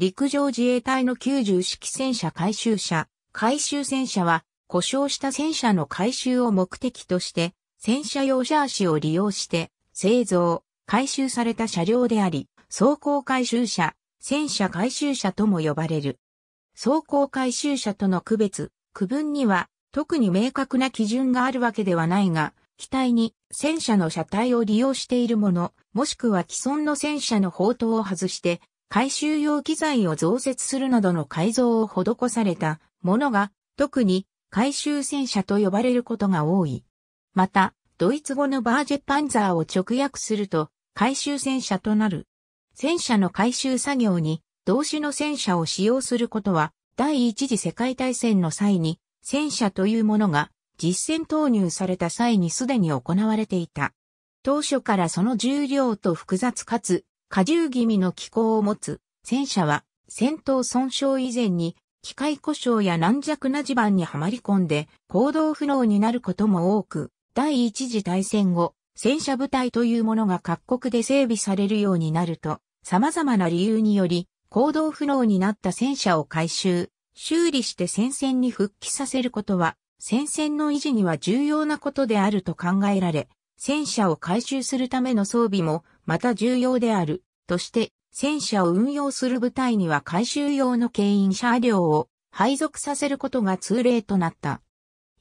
陸上自衛隊の90式戦車回収車、回収戦車は、故障した戦車の回収を目的として、戦車用シャーシを利用して、製造、回収された車両であり、走行回収車、戦車回収車とも呼ばれる。走行回収車との区別、区分には、特に明確な基準があるわけではないが、機体に戦車の車体を利用しているもの、もしくは既存の戦車の砲塔を外して回収用機材を増設するなどの改造を施されたものが、特に回収戦車と呼ばれることが多い。また、ドイツ語のバージェパンザーを直訳すると、回収戦車となる。戦車の回収作業に、同種の戦車を使用することは、第一次世界大戦の際に、戦車というものが実戦投入された際にすでに行われていた。当初からその重量と複雑かつ荷重気味の機構を持つ戦車は戦闘損傷以前に機械故障や軟弱な地盤にはまり込んで行動不能になることも多く、第一次大戦後、戦車部隊というものが各国で整備されるようになると、様々な理由により、行動不能になった戦車を回収、修理して戦線に復帰させることは、戦線の維持には重要なことであると考えられ、戦車を回収するための装備もまた重要である、として、戦車を運用する部隊には回収用の牽引車両を配属させることが通例となった。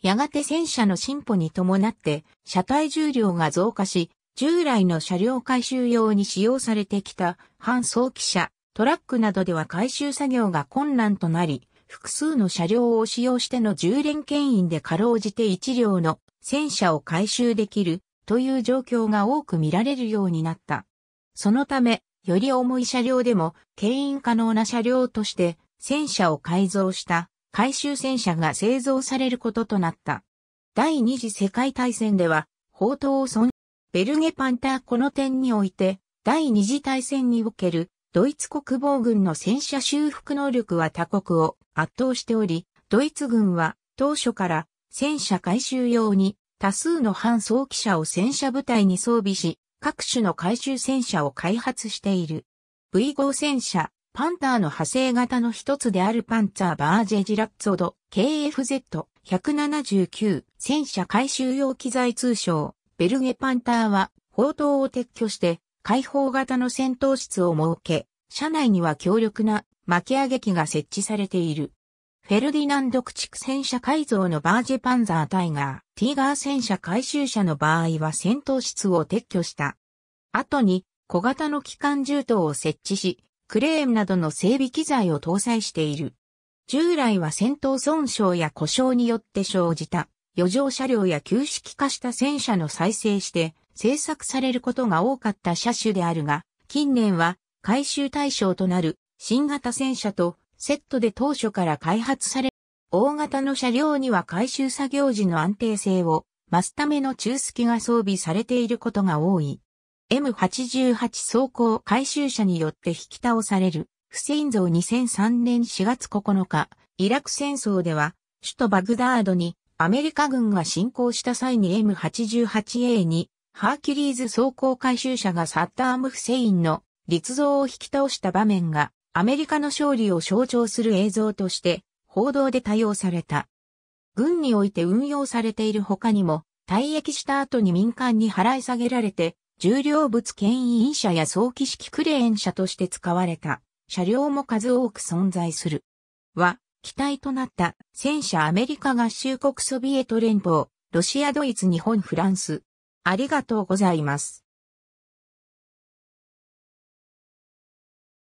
やがて戦車の進歩に伴って、車体重量が増加し、従来の車両回収用に使用されてきた、半装期車、トラックなどでは回収作業が困難となり、複数の車両を使用しての重連牽引でかろうじて1両の戦車を回収できるという状況が多く見られるようになった。そのため、より重い車両でも牽引可能な車両として戦車を改造した回収戦車が製造されることとなった。第二次世界大戦では、砲塔を損、ベルゲパンターこの点において、第二次大戦におけるドイツ国防軍の戦車修復能力は他国を圧倒しており、ドイツ軍は当初から戦車回収用に多数の反装機車を戦車部隊に装備し、各種の回収戦車を開発している。V5 戦車、パンターの派生型の一つであるパンツァーバージェジラッツォド KFZ179 戦車回収用機材通称ベルゲパンターは砲塔を撤去して開放型の戦闘室を設け、車内には強力な巻き上げ機が設置されている。フェルディナンド駆逐戦車改造のバージェパンザータイガー、ティーガー戦車回収車の場合は戦闘室を撤去した。後に小型の機関銃刀を設置し、クレーンなどの整備機材を搭載している。従来は戦闘損傷や故障によって生じた余剰車両や旧式化した戦車の再生して製作されることが多かった車種であるが、近年は回収対象となる新型戦車とセットで当初から開発され、大型の車両には回収作業時の安定性を増すための中隙が装備されていることが多い。M88 走行回収車によって引き倒される、フセイン像2003年4月9日、イラク戦争では、首都バグダードにアメリカ軍が侵攻した際に M88A にハーキュリーズ走行回収車がサッターム・フセインの立像を引き倒した場面がアメリカの勝利を象徴する映像として報道で多用された。軍において運用されている他にも、退役した後に民間に払い下げられて、重量物牽引車や早期式クレーン車として使われた車両も数多く存在する。は、機体となった戦車アメリカ合衆国ソビエト連邦、ロシアドイツ日本フランス。ありがとうございます。